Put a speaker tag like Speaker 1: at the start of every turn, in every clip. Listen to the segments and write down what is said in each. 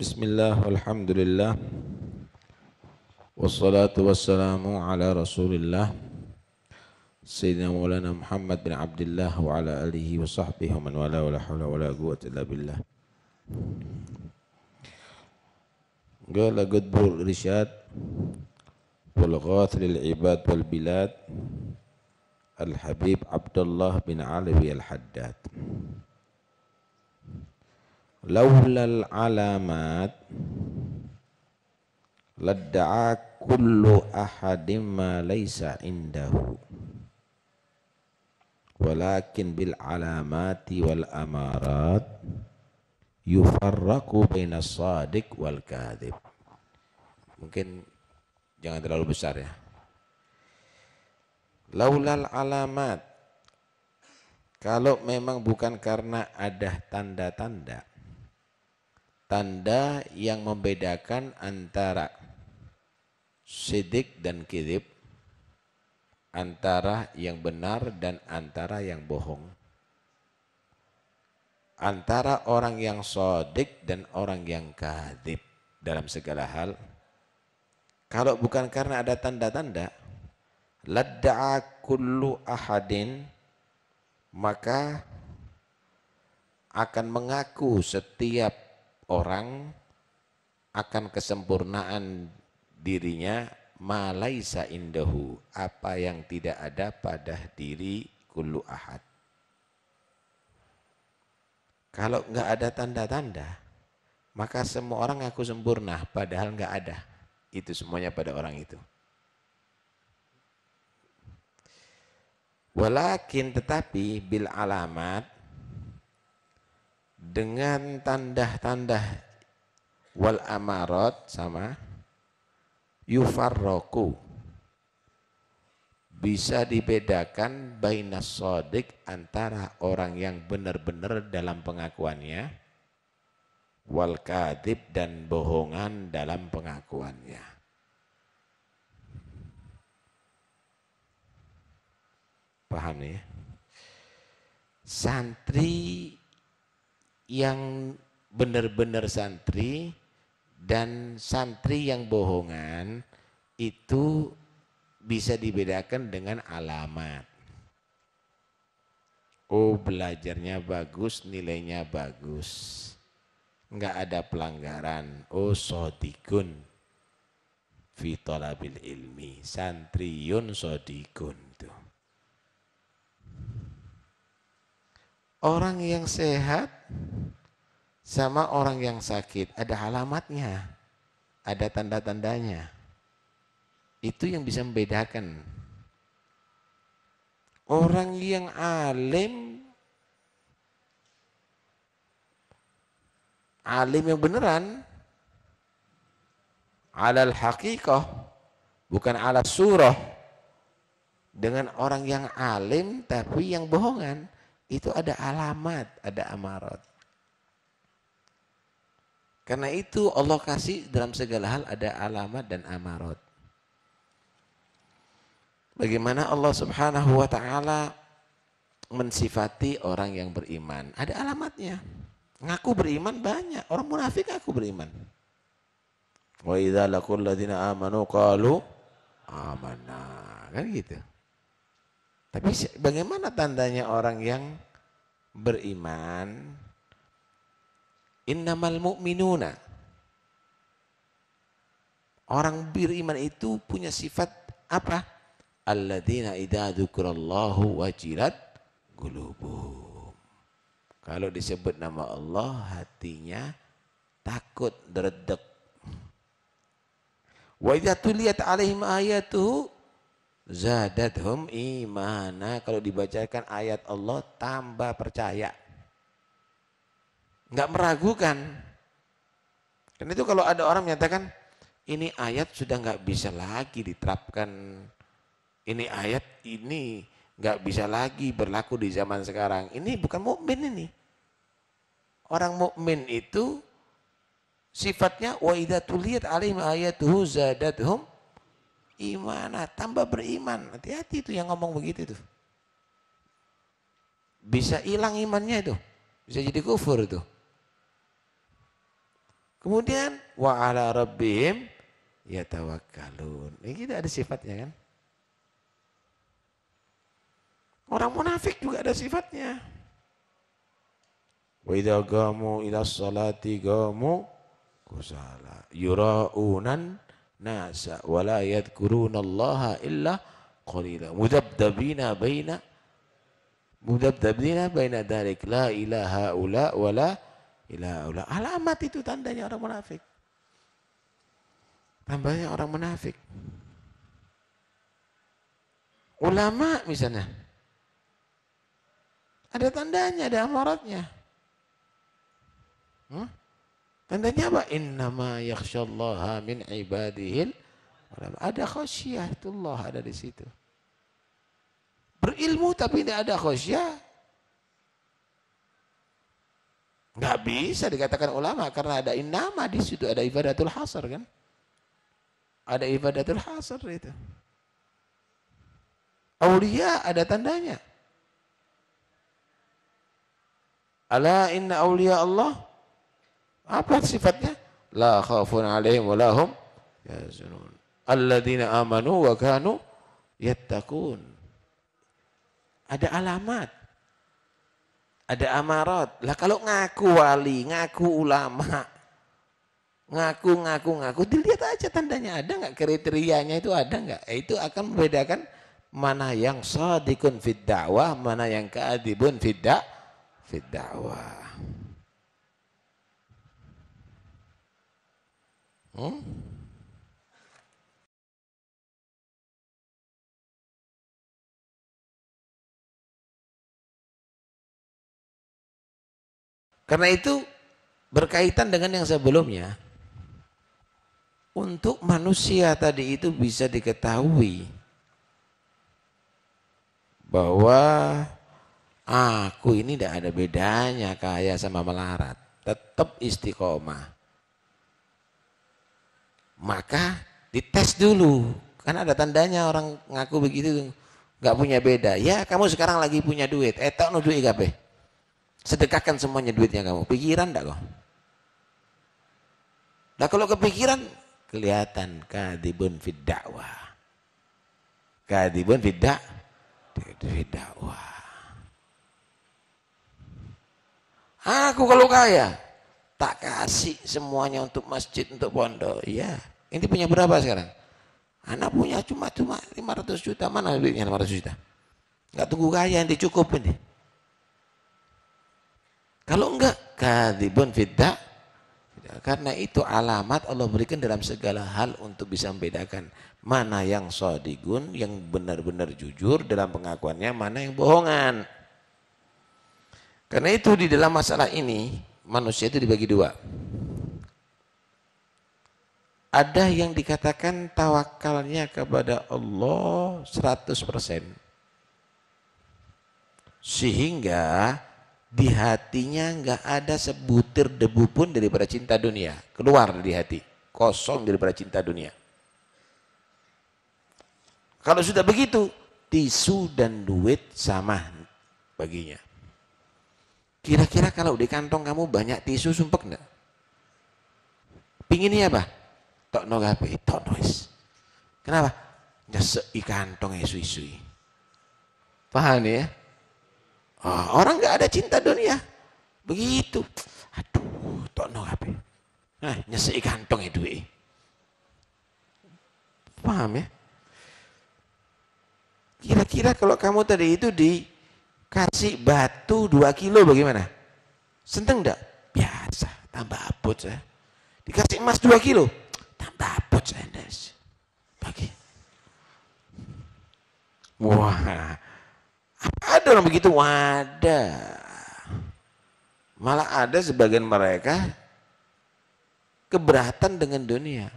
Speaker 1: بسم الله والحمد لله والصلاة والسلام على رسول الله سيدنا مولانا محمد بن عبد الله وعلى آله وصحبه ومن والاه ولا حول ولا قوة إلا بالله قال قطب الرشاد والغاث للعباد والبلاد الحبيب عبد الله بن علوي الحداد laulal alamat ladda'a kullu ahadim ma laysa indahu walakin bil alamati wal amarat yufarraku baina sadiq wal kadhib mungkin jangan terlalu besar ya laulal alamat kalau memang bukan karena ada tanda-tanda tanda yang membedakan antara sidik dan kidib, antara yang benar dan antara yang bohong. Antara orang yang sodik dan orang yang kadib dalam segala hal. Kalau bukan karena ada tanda-tanda, ladda'a kullu ahadin, maka akan mengaku setiap orang akan kesempurnaan dirinya malaisa indahu apa yang tidak ada pada diri kulu ahad kalau nggak ada tanda-tanda maka semua orang aku sempurna padahal nggak ada itu semuanya pada orang itu walakin tetapi bil alamat dengan tanda-tanda wal amarot sama yufarroku bisa dibedakan bainas sodik antara orang yang benar-benar dalam pengakuannya wal kadib dan bohongan dalam pengakuannya. Paham Ya? Santri yang benar-benar santri dan santri yang bohongan itu bisa dibedakan dengan alamat. Oh belajarnya bagus, nilainya bagus. Enggak ada pelanggaran. Oh sodikun. Fitolabil ilmi. Santriun sodikun. Tuh. Orang yang sehat sama orang yang sakit ada alamatnya, ada tanda-tandanya. Itu yang bisa membedakan. Orang yang alim alim yang beneran alal hakikoh bukan ala surah dengan orang yang alim tapi yang bohongan itu ada alamat, ada amarat. Karena itu Allah kasih dalam segala hal ada alamat dan amarat. Bagaimana Allah Subhanahu wa taala mensifati orang yang beriman? Ada alamatnya. Ngaku beriman banyak, orang munafik aku beriman. Wa idha lakul ladina amanu qalu amanah. Kan gitu. Tapi bagaimana tandanya orang yang beriman? Innamal mu'minuna. Orang beriman itu punya sifat apa? Alladzina idza dzukirallahu wajilat qulubuhum. Kalau disebut nama Allah hatinya takut deredek. Wa idza tuliyat alaihim ayatuhu zadadhum imana. Kalau dibacakan ayat Allah tambah percaya. Enggak meragukan. Dan itu kalau ada orang menyatakan ini ayat sudah enggak bisa lagi diterapkan. Ini ayat ini enggak bisa lagi berlaku di zaman sekarang. Ini bukan mukmin ini. Orang mukmin itu sifatnya wa idza tuliyat alaihim ayatuhu zadadhum Imana, ah, tambah beriman. Hati-hati itu yang ngomong begitu tuh. Bisa hilang imannya itu. Bisa jadi kufur itu. Kemudian wa ala rabbihim yatawakkalun. Ini kita ada sifatnya kan? Orang munafik juga ada sifatnya. Wa idza gamu ila salati gamu kusala yuraunan nasa wala la yadhkurunallaha illa qalila mudabdabina baina mudabdabina baina dalik la ilaha ula wala ilaha ula alamat itu tandanya orang munafik tambahnya orang munafik ulama misalnya ada tandanya ada amaratnya hmm? Tandanya apa? Innama yakhsyallaha min ibadihil Ada Allah ada di situ. Berilmu tapi tidak ada khosyah. Nggak bisa dikatakan ulama karena ada innama di situ, ada ibadatul hasar kan? Ada ibadatul hasar itu. Aulia ada tandanya. Ala inna aulia Allah apa sifatnya? La khafun alaihim wa lahum yazunun. Alladzina amanu wa kanu yattaqun. Ada alamat. Ada amarat. Lah kalau ngaku wali, ngaku ulama, ngaku ngaku ngaku dilihat aja tandanya ada nggak kriterianya itu ada nggak eh, itu akan membedakan mana yang sadikun fid da'wah mana yang kadibun fid da'wah Oh. Karena itu berkaitan dengan yang sebelumnya. Untuk manusia tadi itu bisa diketahui bahwa aku ini tidak ada bedanya kaya sama melarat. Tetap istiqomah maka dites dulu. Karena ada tandanya orang ngaku begitu nggak punya beda. Ya kamu sekarang lagi punya duit, etok eh, nu duit gape. Sedekahkan semuanya duitnya kamu. Pikiran enggak kok? Nah kalau kepikiran kelihatan kadibun fid dakwah. Kadibun fid dakwah. Aku kalau kaya tak kasih semuanya untuk masjid untuk pondok. Ya. Ini punya berapa sekarang? Anak punya cuma cuma 500 juta. Mana duitnya 500 juta? Enggak tunggu kaya nanti cukup ini. Kalau enggak kadibun fidda karena itu alamat Allah berikan dalam segala hal untuk bisa membedakan mana yang sodigun, yang benar-benar jujur dalam pengakuannya, mana yang bohongan. Karena itu di dalam masalah ini manusia itu dibagi dua ada yang dikatakan tawakalnya kepada Allah 100%. Sehingga di hatinya nggak ada sebutir debu pun daripada cinta dunia. Keluar dari hati. Kosong daripada cinta dunia. Kalau sudah begitu, tisu dan duit sama baginya. Kira-kira kalau di kantong kamu banyak tisu sumpek enggak? Pinginnya apa? gape kabeh, no wis. Kenapa? Nyesek kantong esui-esui. Paham ya? Oh, orang nggak ada cinta dunia. Begitu. Aduh, no gape Nah, eh, nyesek kantong itu. Ya, Paham ya? Kira-kira kalau kamu tadi itu dikasih batu 2 kilo bagaimana? Senteng enggak? Biasa, tambah abut ya. Dikasih emas 2 kilo, Wah, ada orang begitu? Ada. Malah ada sebagian mereka keberatan dengan dunia.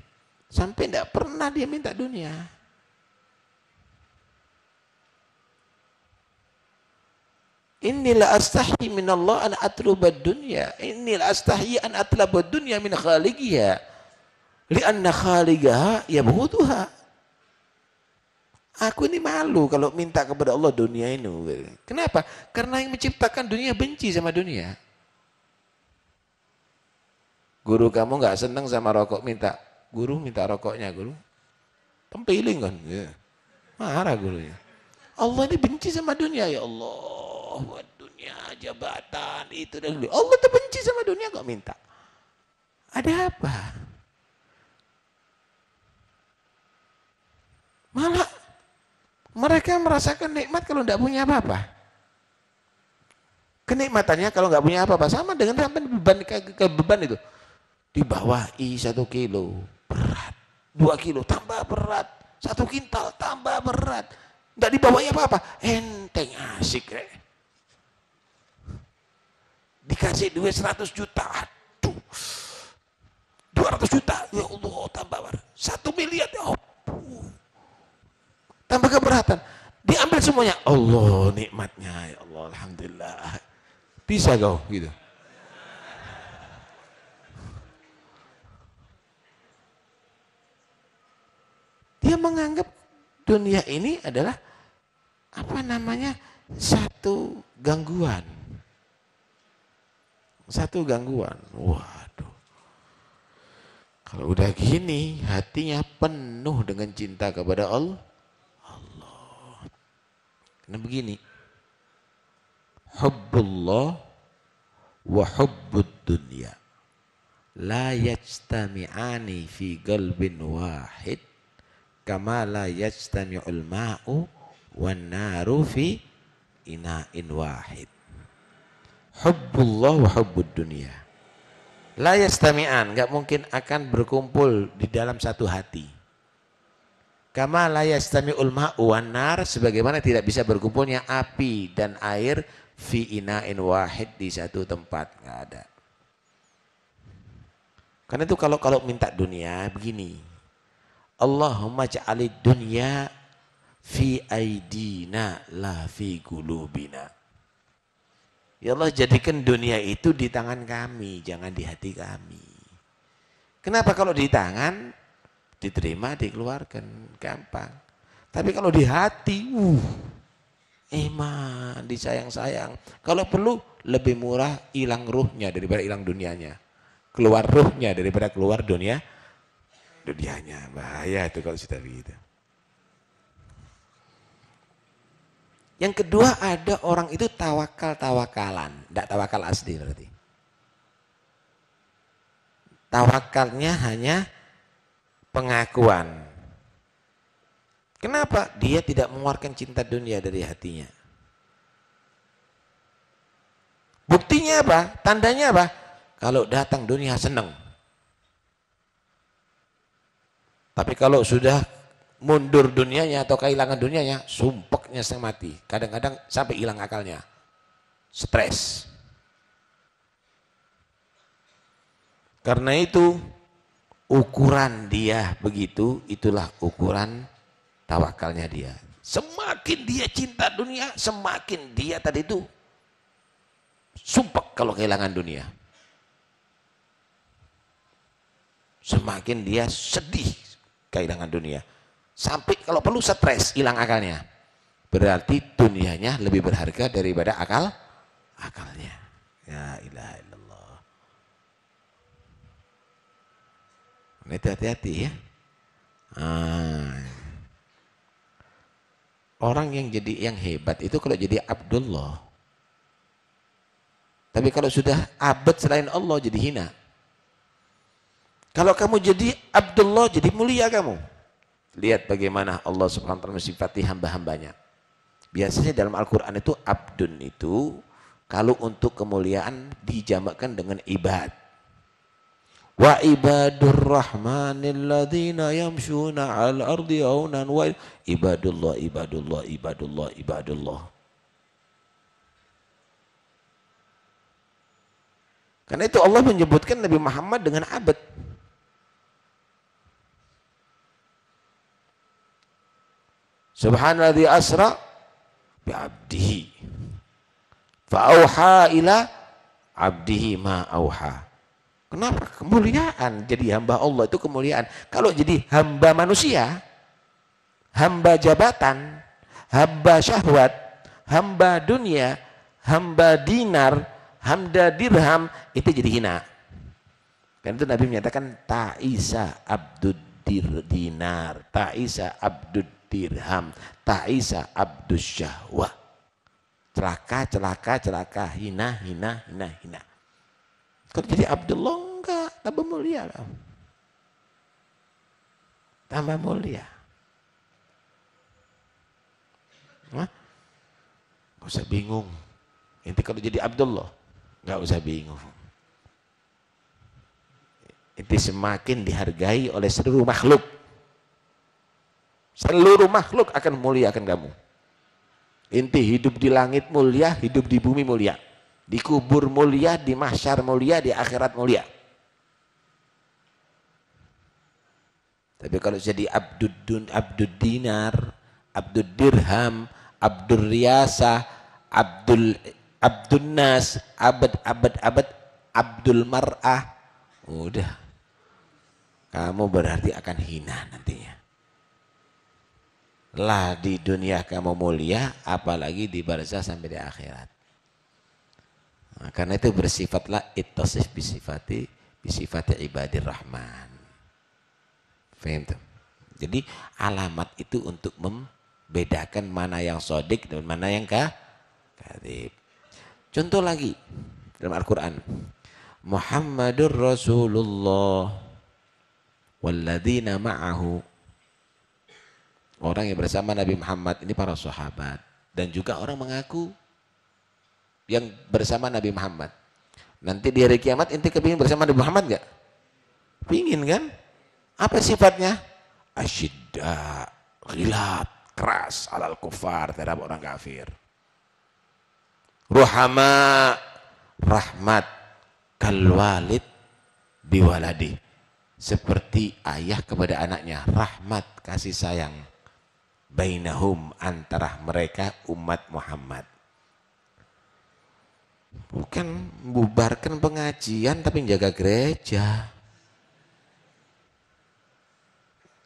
Speaker 1: Sampai tidak pernah dia minta dunia. Inilah astahi min Allah an atluba dunya. Inilah astahi an atlaba dunya min khaliqiha. Lianna khaliqaha yabhutuha. Aku ini malu kalau minta kepada Allah dunia ini. Gitu. Kenapa? Karena yang menciptakan dunia benci sama dunia. Guru kamu nggak seneng sama rokok minta. Guru minta rokoknya guru. Tempiling kan. Ya. Marah gurunya. Allah ini benci sama dunia ya Allah. Dunia jabatan itu dan itu. Allah tuh benci sama dunia kok minta. Ada apa? Malah mereka merasakan nikmat kalau tidak punya apa-apa. Kenikmatannya kalau nggak punya apa-apa sama dengan sampai beban ke, ke beban itu di bawah i satu kilo berat, dua kilo tambah berat, satu kintal tambah berat, tidak dibawanya apa-apa, enteng asik ya. Dikasih duit seratus juta, aduh, dua ratus juta, ya Allah tambah berat, satu miliar, ya Allah tanpa keberatan. Diambil semuanya. Allah nikmatnya ya Allah alhamdulillah. Bisa kau gitu. Dia menganggap dunia ini adalah apa namanya satu gangguan. Satu gangguan. Waduh. Kalau udah gini, hatinya penuh dengan cinta kepada Allah, karena begini, hubbullah wa hubbud dunya la yajtami'ani fi qalbin wahid kama la yajtami'ul ma'u wan naru fi ina'in wahid hubbullah wa hubbud dunya la yastami'an enggak mungkin akan berkumpul di dalam satu hati Kama layastami ulma ma'u sebagaimana tidak bisa berkumpulnya api dan air fi ina'in wahid di satu tempat. nggak ada. Karena itu kalau kalau minta dunia begini. Allahumma ja'alid dunya fi aidina la fi gulubina. Ya Allah jadikan dunia itu di tangan kami, jangan di hati kami. Kenapa kalau di tangan diterima, dikeluarkan, gampang. Tapi kalau di hati, uh, iman, disayang-sayang. Kalau perlu, lebih murah hilang ruhnya daripada hilang dunianya. Keluar ruhnya daripada keluar dunia, dunianya. Bahaya itu kalau sudah begitu. Yang kedua ada orang itu tawakal-tawakalan. Tidak tawakal asli berarti. Tawakalnya hanya pengakuan. Kenapa? Dia tidak mengeluarkan cinta dunia dari hatinya. Buktinya apa? Tandanya apa? Kalau datang dunia senang. Tapi kalau sudah mundur dunianya atau kehilangan dunianya, sumpeknya sang mati. Kadang-kadang sampai hilang akalnya. Stres. Karena itu ukuran dia begitu, itulah ukuran tawakalnya dia. Semakin dia cinta dunia, semakin dia tadi itu sumpah kalau kehilangan dunia. Semakin dia sedih kehilangan dunia. Sampai kalau perlu stres, hilang akalnya. Berarti dunianya lebih berharga daripada akal akalnya. Ya ilah ilah. Itu hati-hati ya. Ah. Orang yang jadi yang hebat itu kalau jadi Abdullah. Tapi kalau sudah abad selain Allah jadi hina. Kalau kamu jadi Abdullah jadi mulia kamu. Lihat bagaimana Allah subhanahu wa ta'ala mensifati hamba-hambanya. Biasanya dalam Al-Quran itu abdun itu kalau untuk kemuliaan dijamakan dengan ibad wa ibadur rahmanil ladzina yamshuna al ardi aunan wa ibadullah ibadullah ibadullah ibadullah Karena itu Allah menyebutkan Nabi Muhammad dengan abad. di asra bi'abdihi. Fa'auha ila abdihi ma ma'auha. Kenapa? Kemuliaan. Jadi hamba Allah itu kemuliaan. Kalau jadi hamba manusia, hamba jabatan, hamba syahwat, hamba dunia, hamba dinar, hamba dirham, itu jadi hina. Karena itu Nabi menyatakan Ta'isa abdud dir dinar, Ta'isa abdud dirham, Ta'isa abdus syahwat. Celaka, celaka, celaka, hina, hina, hina, hina. Kalau jadi Abdullah enggak, tambah mulia lah. Tambah mulia. Hah? Gak usah bingung. Inti kalau jadi Abdullah, enggak usah bingung. Inti semakin dihargai oleh seluruh makhluk. Seluruh makhluk akan mulia akan kamu. Inti hidup di langit mulia, hidup di bumi mulia di kubur mulia, di mahsyar mulia, di akhirat mulia. Tapi kalau jadi abdud dun, abdud dinar, abdud dirham, abdul riasa, abdul abdul nas, abad abad abad, abdul mar'ah, udah kamu berarti akan hina nantinya. Lah di dunia kamu mulia, apalagi di barzah sampai di akhirat. Nah, karena itu bersifatlah ittasif bisifati bisifati ibadir rahman. Faham tuh? Jadi alamat itu untuk membedakan mana yang sodik dan mana yang kah? kadib. Contoh lagi dalam Al-Quran. Muhammadur Rasulullah walladzina ma'ahu orang yang bersama Nabi Muhammad ini para sahabat dan juga orang mengaku yang bersama Nabi Muhammad. Nanti di hari kiamat inti kepingin bersama Nabi Muhammad nggak? Pingin kan? Apa sifatnya? Asyidda, gilat, keras, alal kufar, terhadap orang kafir. Ruhama, rahmat, kalwalid, biwaladi. Seperti ayah kepada anaknya, rahmat, kasih sayang. Bainahum antara mereka umat Muhammad. Bukan bubarkan pengajian tapi jaga gereja.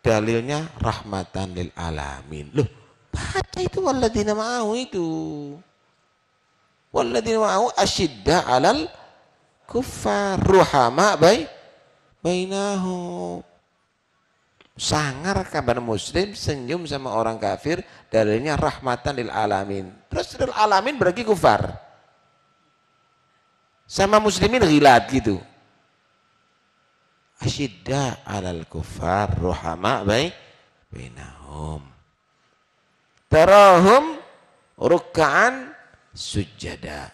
Speaker 1: Dalilnya rahmatan lil alamin. Loh, baca itu Wallah ma'ahu itu. Wallah ma'ahu asyidda alal kufar ruhama baik bainahu sangar kabar muslim senyum sama orang kafir dalilnya rahmatan lil alamin terus lil alamin berarti kufar sama muslimin hilat gitu asyidda alal kufar rohama baik binahum. tarahum rukaan sujada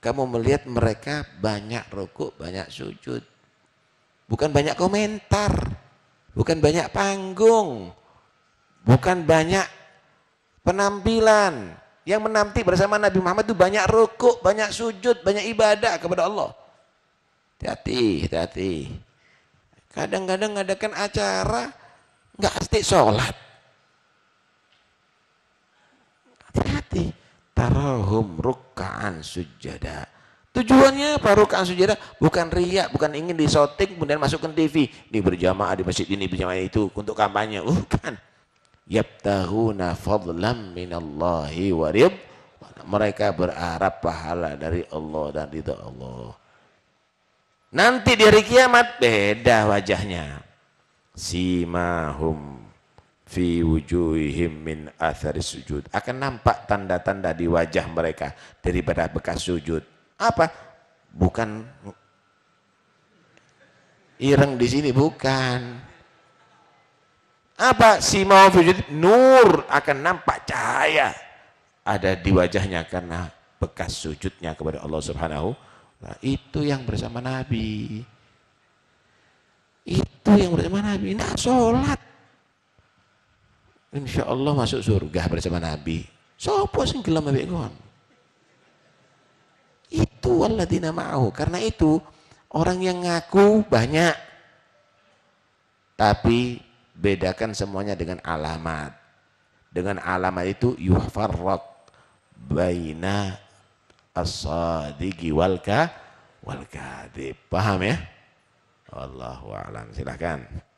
Speaker 1: kamu melihat mereka banyak rukuk banyak sujud bukan banyak komentar bukan banyak panggung bukan banyak penampilan yang menanti bersama Nabi Muhammad itu banyak rukuk, banyak sujud, banyak ibadah kepada Allah. Hati-hati, hati-hati. Kadang-kadang ngadakan acara nggak pasti sholat. Hati-hati. Tarahum rukaan sujada. Tujuannya apa rukaan sujada? Bukan riak, bukan ingin disoting kemudian masukkan TV. Ini berjamaah di masjid ini, berjamaah itu untuk kampanye. Bukan. Uh, yabtaghuna fadlam minallahi wa mereka berharap pahala dari Allah dan ridha Allah nanti di hari kiamat beda wajahnya simahum fi wujuhihim min athari sujud akan nampak tanda-tanda di wajah mereka daripada bekas sujud apa bukan ireng di sini bukan apa mau wujud nur akan nampak cahaya ada di wajahnya karena bekas sujudnya kepada Allah Subhanahu Nah, itu yang bersama Nabi. Itu yang bersama Nabi. Nah, sholat. Insya Allah masuk surga bersama Nabi. Sopo sing gelam ambek kon? Itu Allah ma'ahu. Karena itu orang yang ngaku banyak tapi bedakan semuanya dengan alamat. Dengan alamat itu yuhfarrat baina as-sadiqi wal ka wal kadhib. Paham ya? Wallahu a'lam. Silakan.